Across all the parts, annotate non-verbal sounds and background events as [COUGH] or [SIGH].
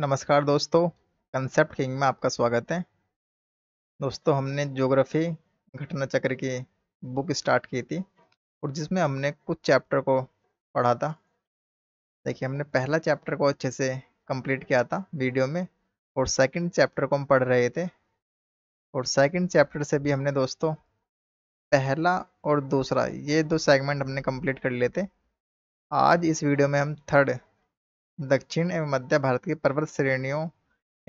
नमस्कार दोस्तों concept king में आपका स्वागत है दोस्तों हमने ज्योग्राफी घटना चक्र की बुक स्टार्ट की थी और जिसमें हमने कुछ चैप्टर को पढ़ा था देखिए हमने पहला चैप्टर को अच्छे से कंप्लीट किया था वीडियो में और सेकंड चैप्टर को हम पढ़ रहे थे और सेकंड चैप्टर से भी हमने दोस्तों पहला और दूसरा ये दो सेगमेंट हमने कम्प्लीट कर लिए थे आज इस वीडियो में हम थर्ड दक्षिण एवं मध्य भारत की पर्वत श्रेणियों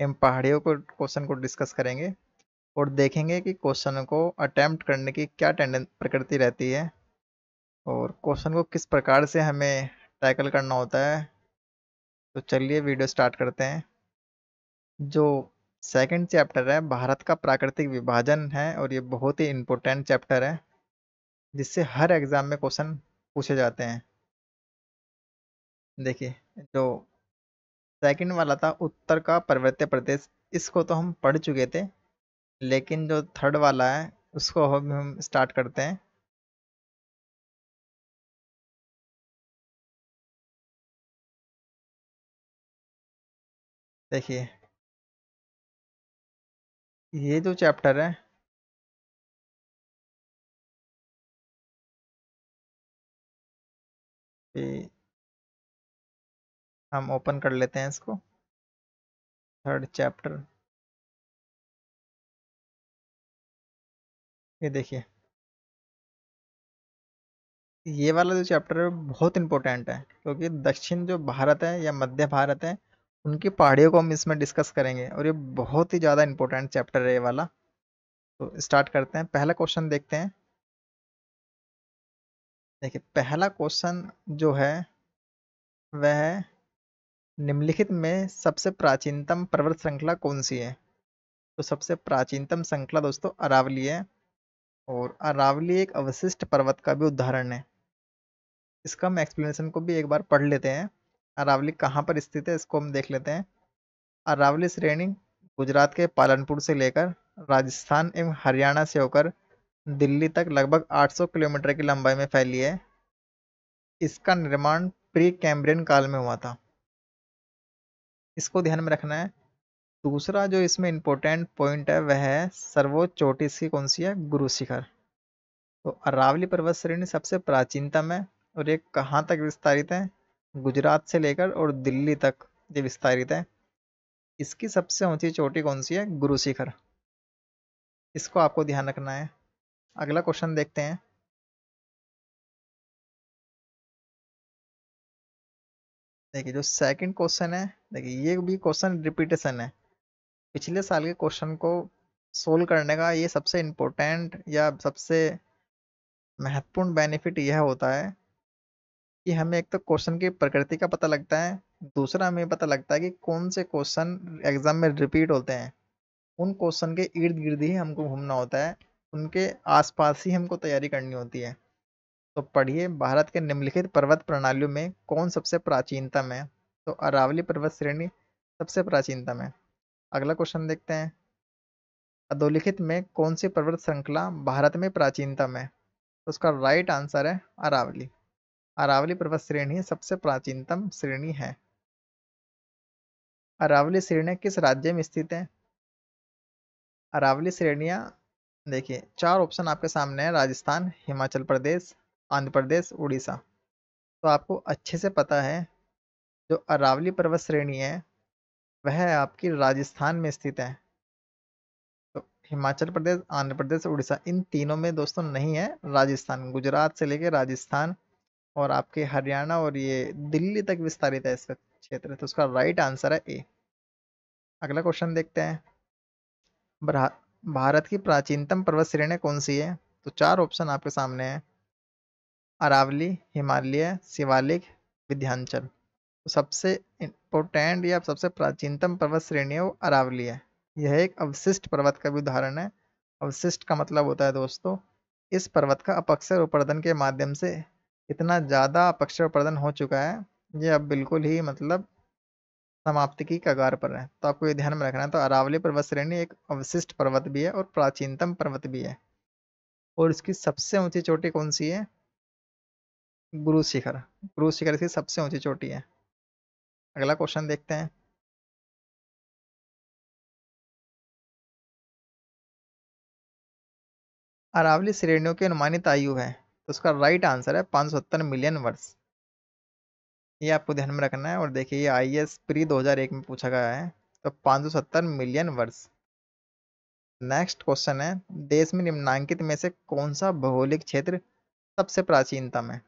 एवं पहाड़ियों को क्वेश्चन को डिस्कस करेंगे और देखेंगे कि क्वेश्चन को अटैम्प्ट करने की क्या टेंडें प्रकृति रहती है और क्वेश्चन को किस प्रकार से हमें टैकल करना होता है तो चलिए वीडियो स्टार्ट करते हैं जो सेकंड चैप्टर है भारत का प्राकृतिक विभाजन है और ये बहुत ही इम्पोर्टेंट चैप्टर है जिससे हर एग्ज़ाम में क्वेश्चन पूछे जाते हैं देखिए जो सेकंड वाला था उत्तर का पर्वतीय प्रदेश इसको तो हम पढ़ चुके थे लेकिन जो थर्ड वाला है उसको हम हम स्टार्ट करते हैं देखिए ये जो चैप्टर है ये हम ओपन कर लेते हैं इसको थर्ड चैप्टर ये देखिए ये वाला जो चैप्टर है बहुत इंपॉर्टेंट है क्योंकि दक्षिण जो भारत है या मध्य भारत है उनकी पहाड़ियों को हम इसमें डिस्कस करेंगे और ये बहुत ही ज़्यादा इंपॉर्टेंट चैप्टर है ये वाला तो स्टार्ट करते हैं पहला क्वेश्चन देखते हैं देखिए पहला क्वेश्चन जो है वह है निम्नलिखित में सबसे प्राचीनतम पर्वत श्रृंखला कौन सी है तो सबसे प्राचीनतम श्रृंखला दोस्तों अरावली है और अरावली एक अवशिष्ट पर्वत का भी उदाहरण है इसका हम एक्सप्लेनेशन को भी एक बार पढ़ लेते हैं अरावली कहाँ पर स्थित है इसको हम देख लेते हैं अरावली श्रेणी गुजरात के पालनपुर से लेकर राजस्थान एवं हरियाणा से होकर दिल्ली तक लगभग 800 किलोमीटर की लंबाई में फैली है इसका निर्माण प्री कैम्ब्रियन काल में हुआ था इसको ध्यान में रखना है दूसरा जो इसमें इंपॉर्टेंट पॉइंट है वह है सर्वोच्च चोटी सी कौन सी है गुरु शिखर तो अरावली पर्वत श्रेणी सबसे प्राचीनतम है और ये कहाँ तक विस्तारित है गुजरात से लेकर और दिल्ली तक ये विस्तारित है इसकी सबसे ऊंची चोटी कौन सी है गुरु शिखर इसको आपको ध्यान रखना है अगला क्वेश्चन देखते हैं देखिए जो सेकंड क्वेश्चन है देखिए ये भी क्वेश्चन रिपीटेशन है पिछले साल के क्वेश्चन को सोल्व करने का ये सबसे इम्पोर्टेंट या सबसे महत्वपूर्ण बेनिफिट यह होता है कि हमें एक तो क्वेश्चन की प्रकृति का पता लगता है दूसरा हमें पता लगता है कि कौन से क्वेश्चन एग्जाम में रिपीट होते हैं उन क्वेश्चन के इर्द गिर्द ही हमको घूमना होता है उनके आसपास ही हमको तैयारी करनी होती है तो पढ़िए भारत के निम्नलिखित पर्वत प्रणालियों में कौन सबसे प्राचीनतम है तो अरावली पर्वत श्रेणी सबसे प्राचीनतम है अगला क्वेश्चन देखते हैं अधोलिखित में कौन सी पर्वत श्रृंखला भारत में प्राचीनतम है तो उसका राइट आंसर है अरावली अरावली पर्वत श्रेणी सबसे प्राचीनतम श्रेणी है अरावली श्रेणी किस राज्य में स्थित है अरावली श्रेणियाँ देखिए चार ऑप्शन आपके सामने है राजस्थान हिमाचल प्रदेश आंध्र प्रदेश उड़ीसा तो आपको अच्छे से पता है जो अरावली पर्वत श्रेणी है वह आपकी राजस्थान में स्थित है तो हिमाचल प्रदेश आंध्र प्रदेश उड़ीसा इन तीनों में दोस्तों नहीं है राजस्थान गुजरात से लेकर राजस्थान और आपके हरियाणा और ये दिल्ली तक विस्तारित है इसका क्षेत्र तो उसका राइट आंसर है ए अगला क्वेश्चन देखते हैं भारत की प्राचीनतम पर्वत श्रेणी कौन सी है तो चार ऑप्शन आपके सामने हैं अरावली हिमालय शिवालिक विध्यांचल तो सबसे इम्पोर्टेंट या सबसे प्राचीनतम पर्वत श्रेणी है वो अरावली है यह एक अवशिष्ट पर्वत का भी उदाहरण है अवशिष्ट का मतलब होता है दोस्तों इस पर्वत का अपक्षर उपर्दन के माध्यम से इतना ज़्यादा अपक्षर उपर्दन हो चुका है ये अब बिल्कुल ही मतलब समाप्ति की कगार पर है तो आपको ये ध्यान में रखना है तो अरावली पर्वत श्रेणी एक अवशिष्ट पर्वत भी है और प्राचीनतम पर्वत भी है और इसकी सबसे ऊंची चोटी कौन सी है गुरु शिखर गुरु शिखर इसकी सबसे ऊंची चोटी है अगला क्वेश्चन देखते हैं अरावली श्रेणियों की अनुमानित आयु है तो उसका राइट आंसर है पाँच मिलियन वर्ष ये आपको ध्यान में रखना है और देखिए ये आई एस प्री दो में पूछा गया है तो 570 मिलियन वर्ष नेक्स्ट क्वेश्चन है देश में निम्नांकित में से कौन सा भौगोलिक क्षेत्र सबसे प्राचीनतम है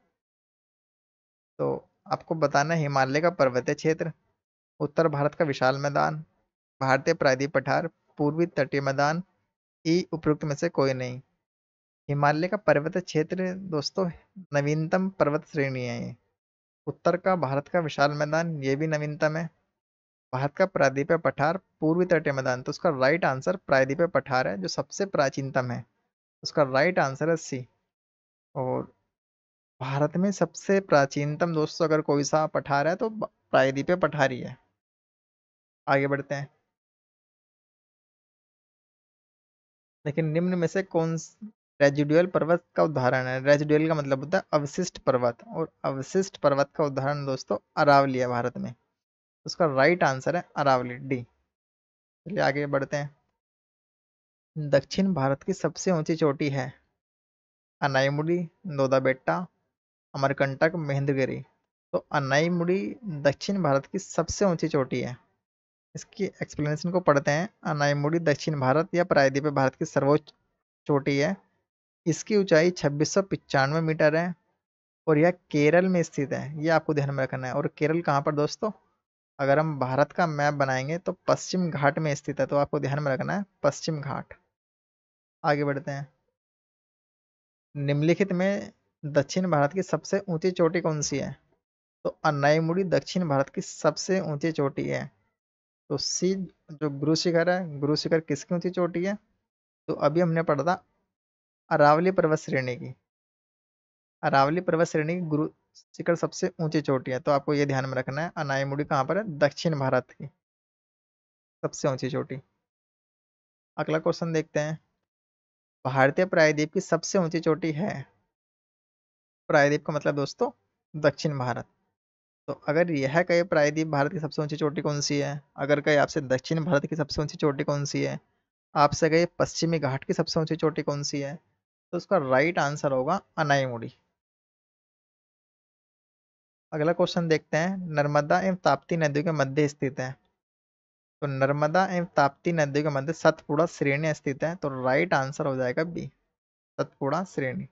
तो आपको बताना हिमालय का पर्वतीय क्षेत्र उत्तर भारत का विशाल मैदान भारतीय प्रायदीप पठार पूर्वी तटीय मैदान ई उपयुक्त में से कोई नहीं हिमालय का पर्वत क्षेत्र दोस्तों नवीनतम पर्वत श्रेणी है ये उत्तर का भारत का विशाल मैदान ये भी नवीनतम है भारत का प्रायदीप पठार पूर्वी तटीय मैदान तो उसका राइट आंसर प्रायदीप पठार है जो सबसे प्राचीनतम है उसका राइट आंसर है सी और भारत में सबसे प्राचीनतम दोस्तों अगर कोई सा पठार है तो प्रायद्वीप पठारी है आगे बढ़ते हैं लेकिन निम्न में से कौन रेजिडुअल पर्वत का उदाहरण है रेजिडुअल का मतलब होता है अवशिष्ट पर्वत और अवशिष्ट पर्वत का उदाहरण दोस्तों अरावली है भारत में उसका राइट आंसर है अरावली डी चलिए आगे बढ़ते हैं दक्षिण भारत की सबसे ऊंची चोटी है अनाईमुडी नोदा बेट्टा अमरकंटक महेंद्रगिरी तो अनाईमुड़ी दक्षिण भारत की सबसे ऊंची चोटी है इसकी एक्सप्लेनेशन को पढ़ते हैं अनाईमुड़ी दक्षिण भारत या प्रायद्वीप भारत की सर्वोच्च चोटी है इसकी ऊंचाई छब्बीस मीटर है और यह केरल में स्थित है ये आपको ध्यान में रखना है और केरल कहाँ पर दोस्तों अगर हम भारत का मैप बनाएंगे तो पश्चिम घाट में स्थित है तो आपको ध्यान में रखना है पश्चिम घाट आगे बढ़ते हैं निम्नलिखित में दक्षिण भारत की सबसे ऊंची चोटी कौन सी है तो अन्नाईमुड़ी दक्षिण भारत की सबसे ऊंची चोटी है तो सी जो गुरु शिखर है गुरु शिखर किसकी ऊंची चोटी है तो अभी हमने पढ़ा था अरावली पर्वत श्रेणी की अरावली पर्वत श्रेणी की गुरु शिखर सबसे ऊंची चोटी है तो आपको ये ध्यान में रखना है अनाईमुड़ी कहाँ पर है दक्षिण भारत की सबसे ऊंची चोटी अगला क्वेश्चन देखते हैं भारतीय प्रायद्वीप की सबसे ऊंची चोटी है प्रायद्वीप का मतलब दोस्तों दक्षिण भारत तो अगर यह कहे प्रायद्वीप भारत की सबसे ऊंची चोटी कौन सी है अगर कहे आपसे दक्षिण भारत की सबसे ऊंची चोटी कौन सी है आपसे कहे पश्चिमी घाट की सबसे ऊंची चोटी कौन सी है तो उसका राइट आंसर होगा अनाईमुड़ी अगला क्वेश्चन देखते हैं नर्मदा एवं ताप्ती नदियों के मध्य स्थित है तो नर्मदा एवं ताप्ती नदियों के मध्य सतपुड़ा श्रेणी स्थित है तो राइट आंसर हो जाएगा बी सतपुड़ा श्रेणी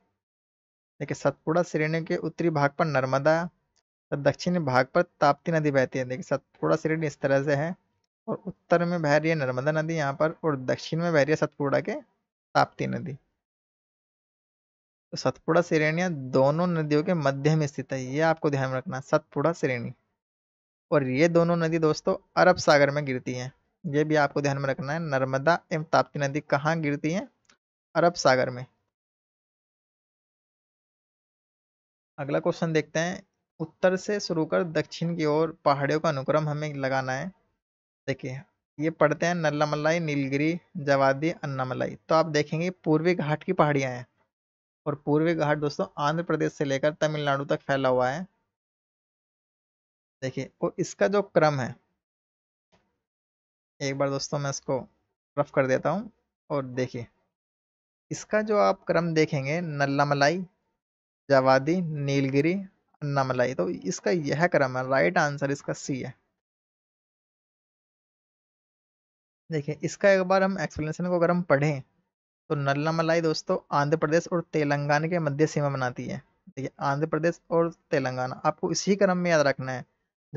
देखिए सतपुड़ा श्रेणी के उत्तरी भाग पर नर्मदा तो दक्षिणी भाग पर ताप्ती नदी बहती है देखिए सतपुड़ा श्रेणी इस तरह से है और उत्तर में बह रही है नर्मदा नदी यहाँ पर और दक्षिण में बह रही है सतपुड़ा के ताप्ती नदी तो सतपुड़ा श्रेणियाँ दोनों नदियों के मध्य में स्थित है ये आपको ध्यान में रखना सतपुड़ा श्रेणी और ये दोनों नदी दोस्तों अरब सागर में गिरती हैं ये भी आपको ध्यान में रखना है नर्मदा एवं ताप्ती नदी कहाँ गिरती हैं अरब सागर में अगला क्वेश्चन देखते हैं उत्तर से शुरू कर दक्षिण की ओर पहाड़ियों का अनुक्रम हमें लगाना है देखिए ये पढ़ते हैं नल्लामलाई नीलगिरी जवादी अन्नामलाई तो आप देखेंगे पूर्वी घाट की पहाड़ियाँ हैं और पूर्वी घाट दोस्तों आंध्र प्रदेश से लेकर तमिलनाडु तक फैला हुआ है देखिए और इसका जो क्रम है एक बार दोस्तों मैं इसको रफ कर देता हूँ और देखिए इसका जो आप क्रम देखेंगे नल्लामलाई जवादी नीलगिरी अन्नामलाई तो इसका यह क्रम है राइट आंसर इसका सी है देखिए इसका एक बार हम एक्सप्लेनेशन को अगर हम पढ़ें तो नल्ला मलाई दोस्तों आंध्र प्रदेश और तेलंगाना के मध्य सीमा बनाती है देखिए आंध्र प्रदेश और तेलंगाना आपको इसी क्रम में याद रखना है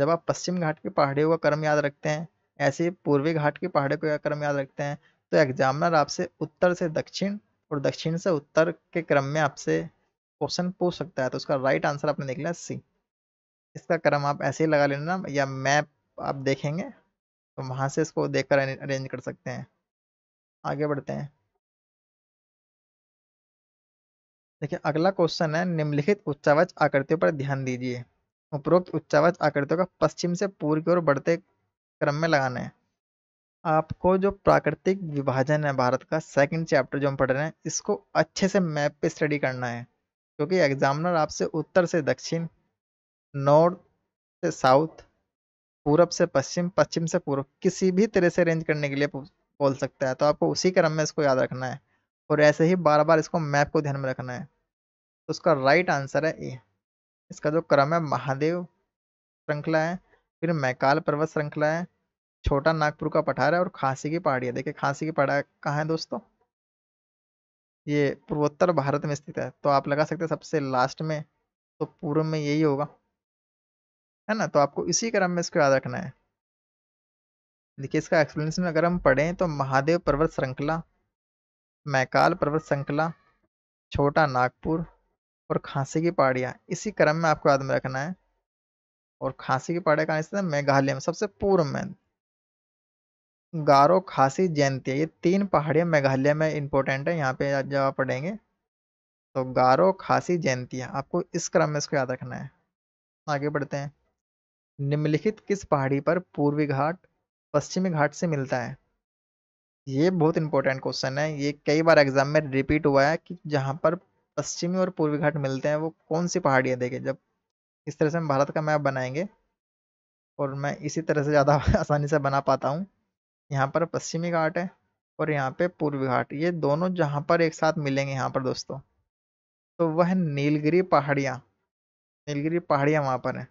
जब आप पश्चिम घाट की पहाड़ियों का क्रम याद रखते हैं ऐसे पूर्वी घाट की पहाड़ियों का क्रम याद रखते हैं तो एग्जामिनर आपसे उत्तर से दक्षिण और दक्षिण से उत्तर के क्रम में आपसे क्वेश्चन पूछ सकता है तो उसका राइट आंसर आपने निकला सी इसका क्रम आप ऐसे ही लगा लेना या मैप आप देखेंगे तो वहाँ से इसको देख कर अरेंज कर सकते हैं आगे बढ़ते हैं देखिए अगला क्वेश्चन है निम्नलिखित उच्चावच आकृतियों पर ध्यान दीजिए उपरोक्त उच्चावच आकृतियों का पश्चिम से पूर्व की ओर बढ़ते क्रम में लगाना है आपको जो प्राकृतिक विभाजन है भारत का सेकंड चैप्टर जो हम पढ़ रहे हैं इसको अच्छे से मैप पे स्टडी करना है क्योंकि एग्जामिनर आपसे उत्तर से दक्षिण नॉर्थ से साउथ पूरब से पश्चिम पश्चिम से पूर्व किसी भी तरह से अरेंज करने के लिए बोल सकता है तो आपको उसी क्रम में इसको याद रखना है और ऐसे ही बार बार इसको मैप को ध्यान में रखना है तो उसका राइट आंसर है ए इसका जो क्रम है महादेव श्रृंखला है फिर मैकाल पर्वत श्रृंखला है छोटा नागपुर का पठार है और खांसी की पहाड़ी है देखिए खांसी की पहाड़ कहाँ है दोस्तों ये पूर्वोत्तर भारत में स्थित है तो आप लगा सकते हैं सबसे लास्ट में तो पूर्व में यही होगा है ना तो आपको इसी क्रम में इसको याद रखना है देखिए इसका एक्सप्लेनेशन अगर हम पढ़ें तो महादेव पर्वत श्रृंखला मैकाल पर्वत श्रृंखला छोटा नागपुर और खांसी की पहाड़ियाँ इसी क्रम में आपको याद में रखना है और खांसी की पहाड़ियाँ कहाँ स्थित है मेघालय में सबसे पूर्व में गारो खासी जयंती ये तीन पहाड़ियाँ मेघालय में इंपॉर्टेंट है यहाँ पे जब आप पढ़ेंगे तो गारो खासी जयंती आपको इस क्रम में इसको याद रखना है आगे बढ़ते हैं निम्नलिखित किस पहाड़ी पर पूर्वी घाट पश्चिमी घाट से मिलता है ये बहुत इंपॉर्टेंट क्वेश्चन है ये कई बार एग्जाम में रिपीट हुआ है कि जहाँ पर पश्चिमी और पूर्वी घाट मिलते हैं वो कौन सी पहाड़ी है जब इस तरह से हम भारत का मैप बनाएंगे और मैं इसी तरह से ज़्यादा [LAUGHS] आसानी से बना पाता हूँ यहाँ पर पश्चिमी घाट है और यहाँ पे पूर्वी घाट ये दोनों जहाँ पर एक साथ मिलेंगे यहाँ पर दोस्तों तो वह नीलगिरी पहाड़ियाँ नीलगिरी पहाड़ियाँ वहाँ पर हैं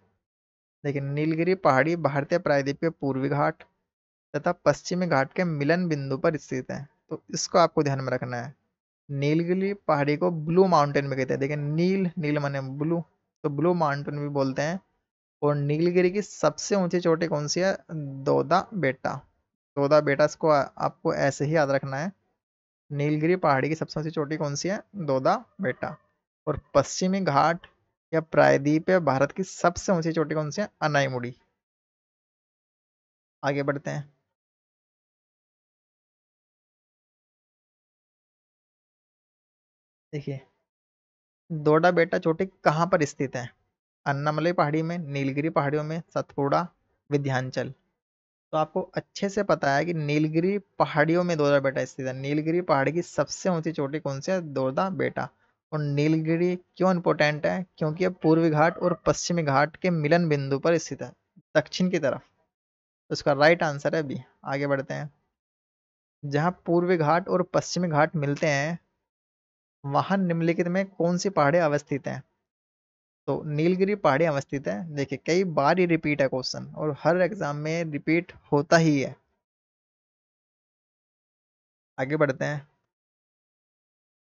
लेकिन नीलगिरी पहाड़ी भारतीय प्रायद्वीप के पूर्वी घाट तथा पश्चिमी घाट के मिलन बिंदु पर स्थित है तो इसको आपको ध्यान में रखना है नीलगिरी पहाड़ी को ब्लू माउंटेन भी कहते हैं देखिए नील नील माने ब्लू तो ब्लू माउंटेन भी बोलते हैं और नीलगिरी की सबसे ऊंची चोटी कौन सी है दोदा बेटा चौदह बेटा इसको आपको ऐसे ही याद रखना है नीलगिरी पहाड़ी की सबसे ऊंची चोटी कौन सी है दोदा बेटा और पश्चिमी घाट या प्रायद्वीप है भारत की सबसे ऊंची चोटी कौन सी है अनाईमुड़ी आगे बढ़ते हैं देखिए दोडा बेटा चोटी कहाँ पर स्थित है अन्नामलई पहाड़ी में नीलगिरी पहाड़ियों में सतपुड़ा विध्यांचल तो आपको अच्छे से पता है कि नीलगिरी पहाड़ियों में दोदा बेटा स्थित है नीलगिरी पहाड़ी की सबसे ऊंची चोटी कौन सी है दोदा बेटा और नीलगिरी क्यों इंपॉर्टेंट है क्योंकि अब पूर्वी घाट और पश्चिमी घाट के मिलन बिंदु पर स्थित है दक्षिण की तरफ तो इसका राइट आंसर है बी आगे बढ़ते हैं जहाँ पूर्वी घाट और पश्चिमी घाट मिलते हैं वहाँ निम्नलिखित में कौन सी पहाड़ी अवस्थित हैं तो नीलगिरी पहाड़ी अवस्थित है देखिए कई बार ही रिपीट है क्वेश्चन और हर एग्जाम में रिपीट होता ही है आगे बढ़ते हैं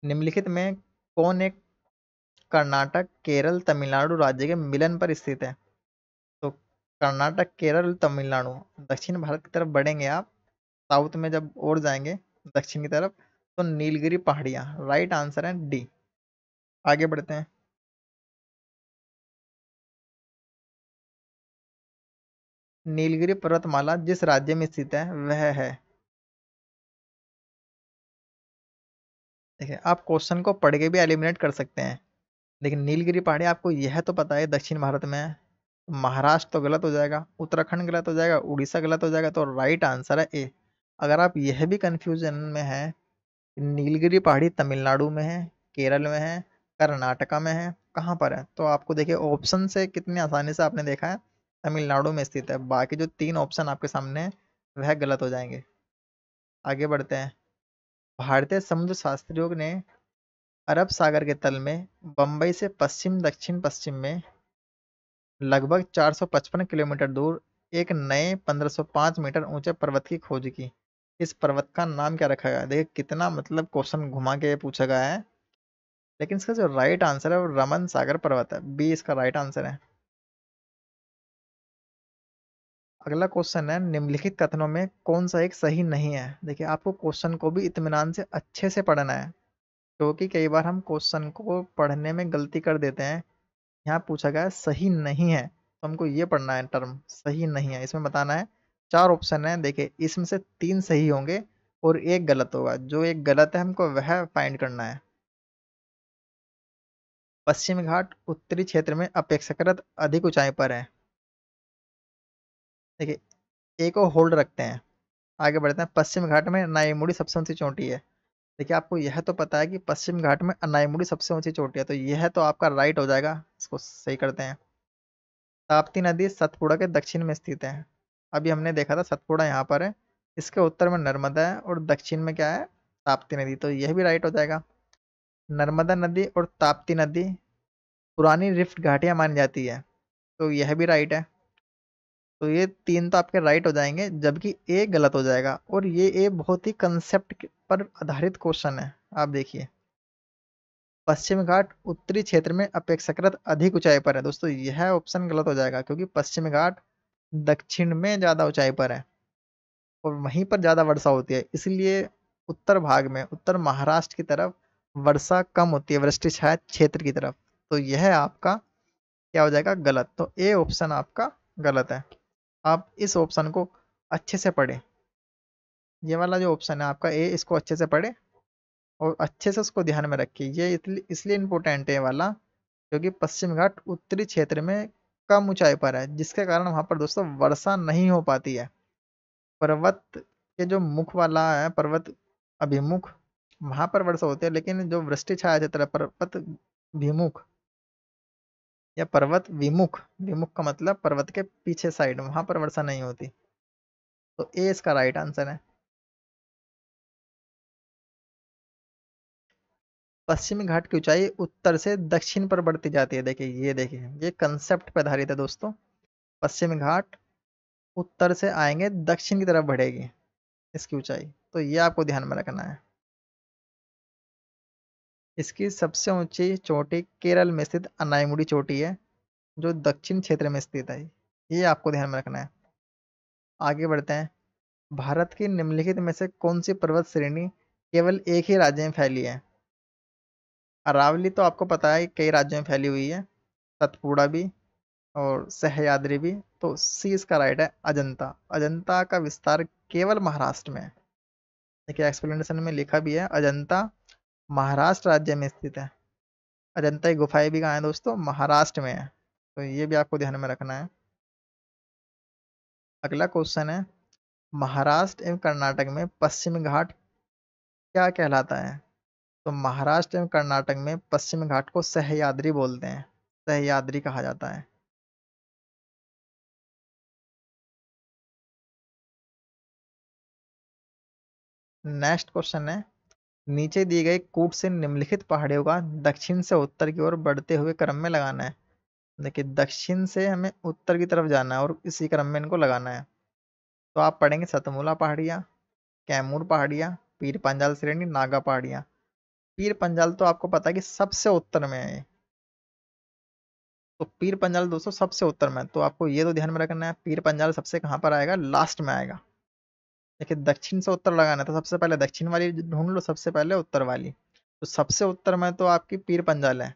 निम्नलिखित में कौन एक कर्नाटक केरल तमिलनाडु राज्य के मिलन पर स्थित है तो कर्नाटक केरल तमिलनाडु दक्षिण भारत की तरफ बढ़ेंगे आप साउथ में जब और जाएंगे दक्षिण की तरफ तो नीलगिरी पहाड़ियाँ राइट आंसर है डी आगे बढ़ते हैं नीलगिरी पर्वतमाला जिस राज्य में स्थित है वह है देखिए आप क्वेश्चन को पढ़ के भी एलिमिनेट कर सकते हैं लेकिन नीलगिरी पहाड़ी आपको यह तो पता है दक्षिण भारत में महाराष्ट्र तो गलत हो जाएगा उत्तराखंड गलत हो जाएगा उड़ीसा गलत हो जाएगा तो राइट आंसर है ए अगर आप यह भी कन्फ्यूजन में है नीलगिरी पहाड़ी तमिलनाडु में है केरल में है कर्नाटका में है कहाँ पर है तो आपको देखिए ऑप्शन से कितने आसानी से आपने देखा है तमिलनाडु में स्थित है बाकी जो तीन ऑप्शन आपके सामने हैं वह गलत हो जाएंगे आगे बढ़ते हैं भारतीय समुद्र शास्त्रियों ने अरब सागर के तल में बम्बई से पश्चिम दक्षिण पश्चिम में लगभग 455 किलोमीटर दूर एक नए 1505 मीटर ऊंचे पर्वत की खोज की इस पर्वत का नाम क्या रखा गया देखिए कितना मतलब क्वेश्चन घुमा के पूछा गया है लेकिन इसका जो राइट आंसर है वो रमन सागर पर्वत है बी इसका राइट आंसर है अगला क्वेश्चन है निम्नलिखित कथनों में कौन सा एक सही नहीं है देखिए आपको क्वेश्चन को भी इतमान से अच्छे से पढ़ना है क्योंकि तो कई बार हम क्वेश्चन को पढ़ने में गलती कर देते हैं यहाँ पूछा गया सही नहीं है तो हमको ये पढ़ना है टर्म सही नहीं है इसमें बताना है चार ऑप्शन है देखिए इसमें से तीन सही होंगे और एक गलत होगा जो एक गलत है हमको वह फाइंड करना है पश्चिम घाट उत्तरी क्षेत्र में अपेक्षाकृत अधिक ऊंचाई पर है देखिए ए को होल्ड रखते हैं आगे बढ़ते हैं पश्चिम घाट में नाईमुड़ी सबसे ऊंची चोटी है देखिए आपको यह तो पता है कि पश्चिम घाट में अनाईमुड़ी सबसे ऊंची चोटी है तो यह तो आपका राइट हो जाएगा इसको सही करते हैं ताप्ती नदी सतपुड़ा के दक्षिण में स्थित है अभी हमने देखा था सतपुड़ा यहाँ पर है इसके उत्तर में नर्मदा है और दक्षिण में क्या है ताप्ती नदी तो यह भी राइट हो जाएगा नर्मदा नदी और ताप्ती नदी पुरानी रिफ्ट घाटियाँ मानी जाती है तो यह भी राइट है तो ये तीन तो आपके राइट हो जाएंगे जबकि ए गलत हो जाएगा और ये ए बहुत ही कंसेप्ट पर आधारित क्वेश्चन है आप देखिए पश्चिम घाट उत्तरी क्षेत्र में अपेक्षाकृत अधिक ऊंचाई पर है दोस्तों यह ऑप्शन गलत हो जाएगा क्योंकि पश्चिम घाट दक्षिण में ज़्यादा ऊंचाई पर है और वहीं पर ज़्यादा वर्षा होती है इसलिए उत्तर भाग में उत्तर महाराष्ट्र की तरफ वर्षा कम होती है वृष्टि छाया क्षेत्र की तरफ तो यह आपका क्या हो जाएगा गलत तो ए ऑप्शन आपका गलत है आप इस ऑप्शन को अच्छे से पढ़ें ये वाला जो ऑप्शन है आपका ए इसको अच्छे से पढ़े और अच्छे से उसको ध्यान में रखिए ये इसलिए इम्पोर्टेंट है वाला क्योंकि पश्चिम घाट उत्तरी क्षेत्र में कम ऊंचाई पर है जिसके कारण वहाँ पर दोस्तों वर्षा नहीं हो पाती है पर्वत के जो मुख वाला है पर्वत अभिमुख वहाँ पर वर्षा होती है लेकिन जो वृष्टि छाया क्षेत्र है पर्वत अभिमुख या पर्वत विमुख विमुख का मतलब पर्वत के पीछे साइड वहां पर वर्षा नहीं होती तो ए इसका राइट आंसर है पश्चिमी घाट की ऊंचाई उत्तर से दक्षिण पर बढ़ती जाती है देखिए ये देखिए ये कंसेप्ट पर आधारित है दोस्तों पश्चिमी घाट उत्तर से आएंगे दक्षिण की तरफ बढ़ेगी इसकी ऊंचाई तो ये आपको ध्यान में रखना है इसकी सबसे ऊंची चोटी केरल में स्थित अनायमुडी चोटी है जो दक्षिण क्षेत्र में स्थित है ये आपको ध्यान में रखना है आगे बढ़ते हैं भारत की निम्नलिखित में से कौन सी पर्वत श्रेणी केवल एक ही राज्य में फैली है अरावली तो आपको पता है कई राज्यों में फैली हुई है सतपुड़ा भी और सहयाद्री भी तो सी इसका राइट है अजंता अजंता का विस्तार केवल महाराष्ट्र में है देखिए एक्सप्लेनेशन में लिखा भी है अजंता महाराष्ट्र राज्य में स्थित है अजंता गुफाएं भी कहाँ है दोस्तों महाराष्ट्र में है तो ये भी आपको ध्यान में रखना है अगला क्वेश्चन है महाराष्ट्र एवं कर्नाटक में पश्चिम घाट क्या कहलाता है तो महाराष्ट्र एवं कर्नाटक में पश्चिम घाट को सहयाद्री बोलते हैं सहयाद्री कहा जाता है नेक्स्ट क्वेश्चन है नीचे दिए गए कूट से निम्नलिखित पहाड़ियों का दक्षिण से उत्तर की ओर बढ़ते हुए क्रम में लगाना है देखिए दक्षिण से हमें उत्तर की तरफ जाना है और इसी क्रम में इनको लगाना है तो आप पढ़ेंगे सतमूला पहाड़ियाँ कैमूर पहाड़ियाँ पीर पंजाल श्रेणी नागा पहाड़ियाँ पीर पंजाल तो आपको पता है कि सबसे उत्तर में है तो पीर पंजाल दोस्तों सबसे उत्तर में तो आपको ये तो ध्यान में रखना है पीर पंजाल सबसे कहाँ पर आएगा लास्ट में आएगा देखिए दक्षिण से उत्तर लगाना था तो सबसे पहले दक्षिण वाली ढूंढ लो सबसे पहले उत्तर वाली तो सबसे उत्तर में तो आपकी पीर पंजाल है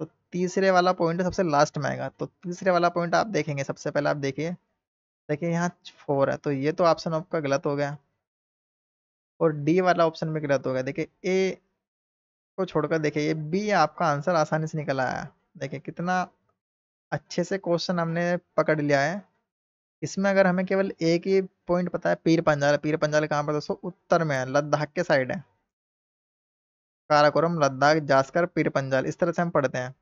तो तीसरे वाला पॉइंट सबसे लास्ट में आएगा तो तीसरे वाला पॉइंट आप देखेंगे सबसे पहले आप देखिए देखिए यहाँ फोर है तो ये तो ऑप्शन आपका गलत हो गया और डी वाला ऑप्शन भी गलत हो गया देखिए ए को छोड़कर देखिए ये बी आपका आंसर आसानी से निकल आया देखिए कितना अच्छे से क्वेश्चन हमने पकड़ लिया है इसमें अगर हमें केवल एक ही पॉइंट पता है पीर पंजाल पीर पंजाल कहाँ पर दोस्तों उत्तर में है लद्दाख के साइड है काराकोरम लद्दाख जास्कर पीर पंजाल इस तरह से हम पढ़ते हैं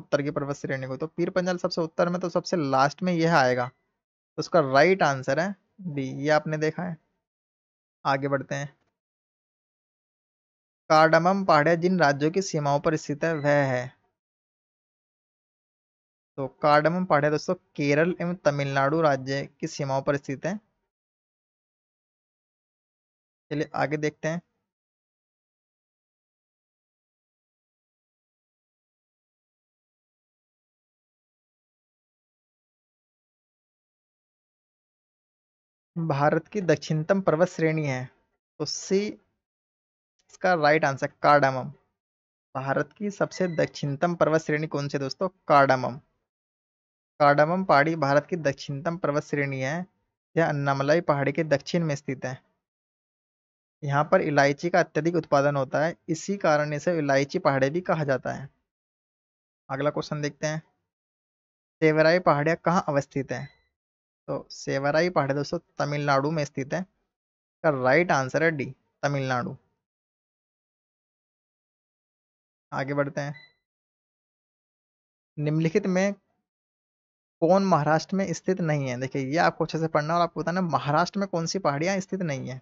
उत्तर की पर्वत श्रेणी को तो पीर पंजाल सबसे उत्तर में तो सबसे लास्ट में यह आएगा तो उसका राइट आंसर है बी ये आपने देखा है आगे बढ़ते हैं कार्डमम पहाड़ जिन राज्यों की सीमाओं पर स्थित है वह है तो कार्डम पहाड़ है दोस्तों केरल एवं तमिलनाडु राज्य की सीमाओं पर स्थित है चलिए आगे देखते हैं भारत की दक्षिणतम पर्वत श्रेणी है तो सी इसका राइट आंसर कार्डामम भारत की सबसे दक्षिणतम पर्वत श्रेणी कौन सी दोस्तों कार्डामम कार्डमम पहाड़ी भारत की दक्षिणतम पर्वत श्रेणी है यह अन्नामलाई पहाड़ी के दक्षिण में स्थित है यहाँ पर इलायची का अत्यधिक उत्पादन होता है इसी कारण इसे इलायची पहाड़ी भी कहा जाता है अगला क्वेश्चन देखते हैं सेवराई पहाड़ियाँ कहाँ अवस्थित है तो सेवराई पहाड़ी दोस्तों तमिलनाडु में स्थित है इसका राइट आंसर है डी तमिलनाडु आगे बढ़ते हैं निम्नलिखित में कौन महाराष्ट्र में स्थित नहीं है देखिए ये आपको अच्छे से पढ़ना और आपको बताना महाराष्ट्र में कौन सी पहाड़ियाँ स्थित नहीं है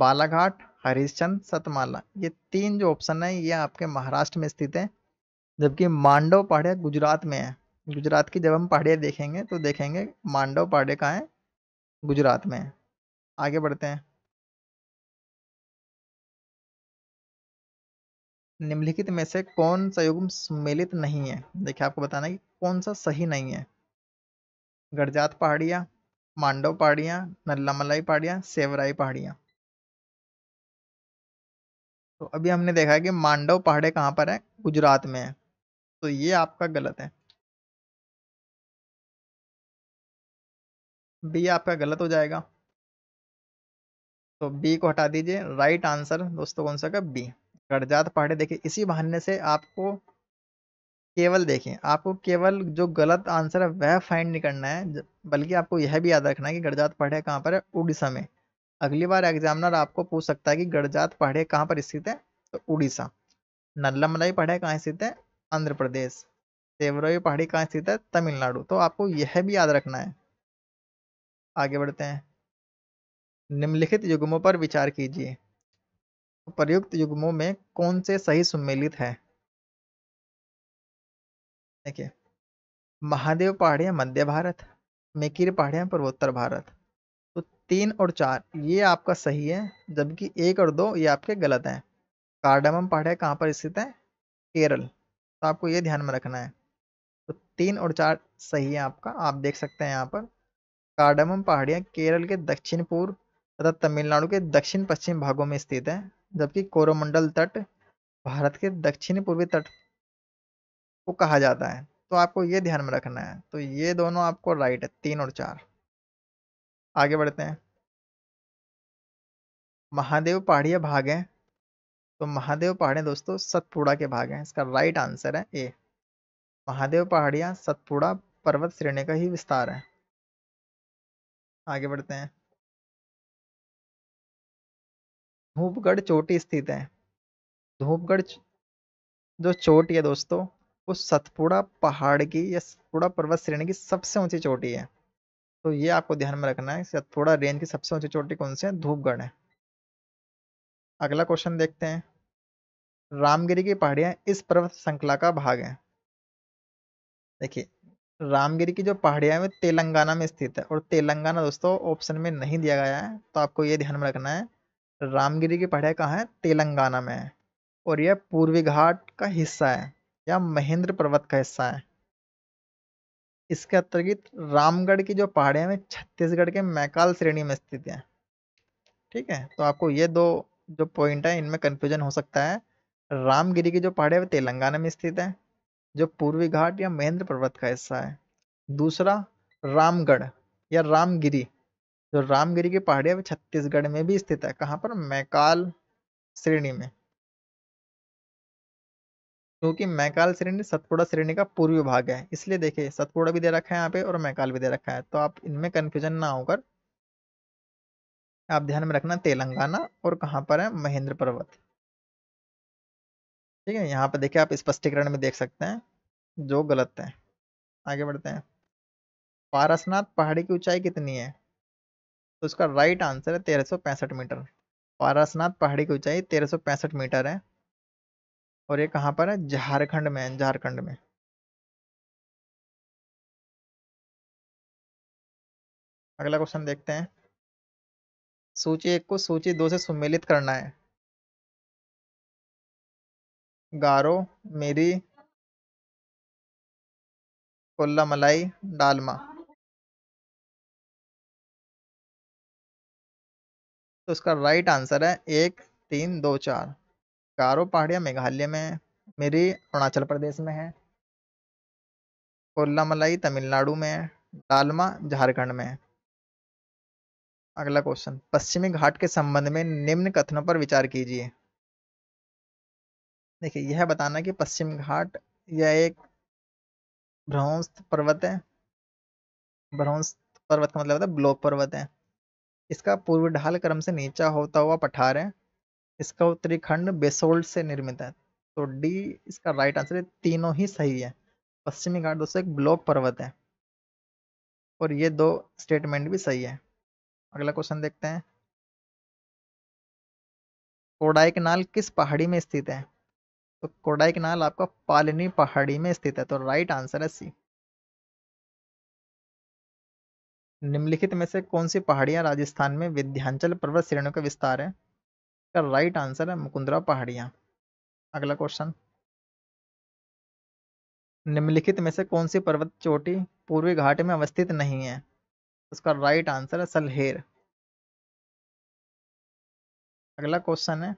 बालाघाट हरिश्चंद सतमाला ये तीन जो ऑप्शन है ये आपके महाराष्ट्र में स्थित है जबकि मांडव पहाड़िया गुजरात में है गुजरात की जब हम पहाड़ियाँ देखेंगे तो देखेंगे मांडव पहाड़े कहाँ है गुजरात में आगे बढ़ते हैं निम्नलिखित में से कौन सा युग्म सम्मिलित नहीं है देखिए आपको बताना है कि कौन सा सही नहीं है गड़जात पहाड़ियाँ मांडव पहाड़ियाँ नल्लामलाई पहाड़ियाँ सेवराई पहाड़ियाँ तो अभी हमने देखा है कि मांडव पहाड़े कहाँ पर है गुजरात में है तो ये आपका गलत है बी आपका गलत हो जाएगा तो बी को हटा दीजिए राइट आंसर दोस्तों कौन सा का बी कर्जात पहाड़े देखिए इसी बहाने से आपको केवल देखें आपको केवल जो गलत आंसर है वह फाइंड नहीं करना है बल्कि आपको यह भी याद रखना है कि गड़जात पढ़े कहाँ पर है उड़ीसा में अगली बार एग्जामिनर आपको पूछ सकता है कि गड़जात पढ़े कहाँ पर स्थित है तो उड़ीसा नल्लमलाई पढ़े कहाँ स्थित है आंध्र प्रदेश सेवरोई पहाड़ी कहाँ स्थित है तमिलनाडु तो आपको यह भी याद रखना है आगे बढ़ते हैं निम्नलिखित युगमों पर विचार कीजिए प्रयुक्त युग्मों में कौन से सही सम्मिलित है देखिए महादेव पहाड़ियां मध्य भारत मेकिर पहाड़ियां पूर्वोत्तर भारत तो तीन और चार ये आपका सही है जबकि एक और दो ये आपके गलत हैं कार्डमम पहाड़िया कहाँ पर स्थित है केरल तो आपको ये ध्यान में रखना है तो तीन और चार सही है आपका आप देख सकते हैं यहाँ पर कार्डमम पहाड़ियाँ केरल के दक्षिण पूर्व तथा तमिलनाडु के दक्षिण पश्चिम भागों में स्थित है जबकि कोरोमंडल तट भारत के दक्षिणी पूर्वी तट को कहा जाता है तो आपको ये ध्यान में रखना है तो ये दोनों आपको राइट है तीन और चार आगे बढ़ते हैं महादेव पहाड़िया भाग है तो महादेव पहाड़ियाँ दोस्तों सतपुड़ा के भाग हैं इसका राइट आंसर है ए महादेव पहाड़ियाँ सतपुड़ा पर्वत श्रेणी का ही विस्तार है आगे बढ़ते हैं धूपगढ़ चोटी स्थित है धूपगढ़ जो चोटी है दोस्तों वो सतपुड़ा पहाड़ की या सतपुड़ा पर्वत श्रेणी की सबसे ऊंची चोटी है तो ये आपको ध्यान में रखना है सतपुड़ा रेंज की सबसे ऊंची चोटी कौन सी है धूपगढ़ है अगला क्वेश्चन देखते हैं रामगिरी की पहाड़ियाँ इस पर्वत श्रृंखला का भाग है देखिए रामगिरी की जो पहाड़ियाँ हैं तेलंगाना में स्थित है और तेलंगाना दोस्तों ऑप्शन में नहीं दिया गया है तो आपको ये ध्यान में रखना है रामगिरी की पढ़ाई कहाँ है तेलंगाना में है और यह पूर्वी घाट का हिस्सा है या महेंद्र पर्वत का हिस्सा है इसके अतिरिक्त रामगढ़ की जो पहाड़ियाँ हैं छत्तीसगढ़ के मैकाल श्रेणी में स्थित हैं ठीक है तो आपको ये दो जो पॉइंट है इनमें कन्फ्यूजन हो सकता है रामगिरी की जो पहाड़ है वह तेलंगाना में स्थित है जो पूर्वी घाट या महेंद्र पर्वत का हिस्सा है दूसरा रामगढ़ या रामगिरी जो रामगिरी की पहाड़ियां छत्तीसगढ़ में भी स्थित है कहाँ पर मैकाल श्रेणी में क्योंकि मैकाल श्रेणी सतपुड़ा श्रेणी का पूर्वी भाग है इसलिए देखिए सतपुड़ा भी दे रखा है यहाँ पे और मैकाल भी दे रखा है तो आप इनमें कन्फ्यूजन ना होकर आप ध्यान में रखना तेलंगाना और कहाँ पर है महेंद्र पर्वत ठीक है यहाँ पर देखिए आप स्पष्टीकरण में देख सकते हैं जो गलत है आगे बढ़ते हैं पारसनाथ पहाड़ी की ऊंचाई कितनी है तो इसका राइट आंसर है तेरह मीटर पारसनाथ पहाड़ी की ऊंचाई तेरह मीटर है और ये कहाँ पर है झारखंड में झारखंड में अगला क्वेश्चन देखते हैं सूची एक को सूची दो से सुमेलित करना है गारो मेरी कोल्ला मलाई डालमा उसका इसका राइट आंसर है एक तीन दो चार गारो पहाड़िया मेघालय में मेरी अरुणाचल प्रदेश में है कोल्लामलाई तमिलनाडु में डालमा झारखंड में अगला क्वेश्चन पश्चिमी घाट के संबंध में निम्न कथनों पर विचार कीजिए देखिए यह बताना कि पश्चिम घाट यह एक भ्रंश पर्वत है भ्रंश पर्वत का मतलब होता है ब्लॉक पर्वत है इसका पूर्व ढाल क्रम से नीचा होता हुआ पठार है इसका उत्तरी खंड बेसोल्ड से निर्मित है तो डी इसका राइट आंसर है तीनों ही सही है पश्चिमी घाट दोस्तों एक ब्लॉक पर्वत है और ये दो स्टेटमेंट भी सही है अगला क्वेश्चन देखते हैं कोडाइक नाल किस पहाड़ी में स्थित है तो कोडाई नाल आपका पालनी पहाड़ी में स्थित है तो राइट आंसर है सी निम्नलिखित में से कौन सी पहाड़ियाँ राजस्थान में विध्यांचल पर्वत श्रेणियों का विस्तार है इसका राइट आंसर है मुकुंदरा पहाड़ियाँ अगला क्वेश्चन निम्नलिखित में से कौन सी पर्वत चोटी पूर्वी घाट में अवस्थित नहीं है उसका राइट आंसर है सलहेर अगला क्वेश्चन है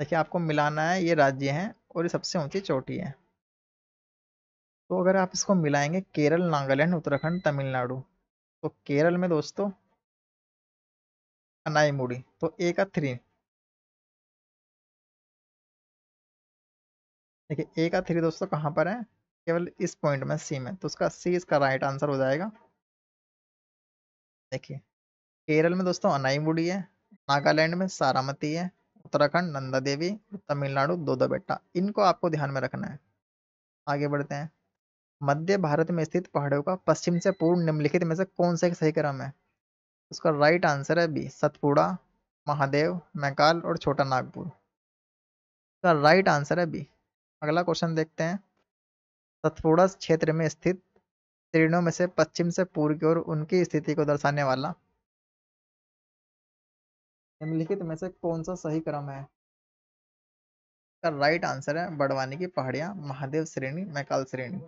देखिए आपको मिलाना है ये राज्य है और ये सबसे ऊंची चोटी है तो अगर आप इसको मिलाएंगे केरल नागालैंड उत्तराखंड तमिलनाडु तो केरल में दोस्तों अनाईमुड़ी तो ए का थ्री देखिए ए का थ्री दोस्तों कहां पर है केवल इस पॉइंट में सी में तो उसका सी इसका राइट आंसर हो जाएगा देखिए केरल में दोस्तों अनाईमुड़ी है नागालैंड में सारामती है उत्तराखंड नंदा देवी तमिलनाडु बेटा इनको आपको ध्यान में रखना है आगे बढ़ते हैं मध्य भारत में स्थित पहाड़ों का पश्चिम से पूर्व निम्नलिखित में से कौन सा एक सही क्रम है उसका राइट आंसर है बी सतपुड़ा महादेव मैकाल और छोटा नागपुर उसका राइट आंसर है बी अगला क्वेश्चन देखते हैं सतपुड़ा क्षेत्र में स्थित तीर्णों में से पश्चिम से पूर्व की ओर उनकी स्थिति को दर्शाने वाला निम्नलिखित में से कौन सा सही क्रम है राइट आंसर है बड़वानी की पहाड़ियां महादेव श्रेणी मैकाल श्रेणी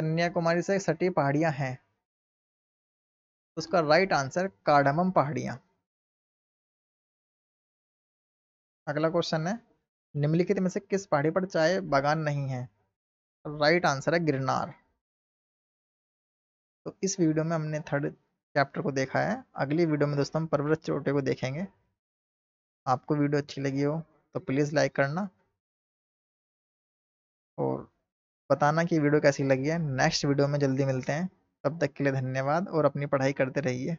कन्याकुमारी से सटी पहाड़ियां हैं उसका राइट आंसर कार्डमम पहाड़ियां अगला क्वेश्चन है निम्नलिखित में से किस पहाड़ी पर चाय बागान नहीं है राइट आंसर है गिरनार तो इस वीडियो में हमने थर्ड चैप्टर को देखा है अगली वीडियो में दोस्तों हम पर्वत चोटे को देखेंगे आपको वीडियो अच्छी लगी हो तो प्लीज़ लाइक करना और बताना कि वीडियो कैसी लगी है नेक्स्ट वीडियो में जल्दी मिलते हैं तब तक के लिए धन्यवाद और अपनी पढ़ाई करते रहिए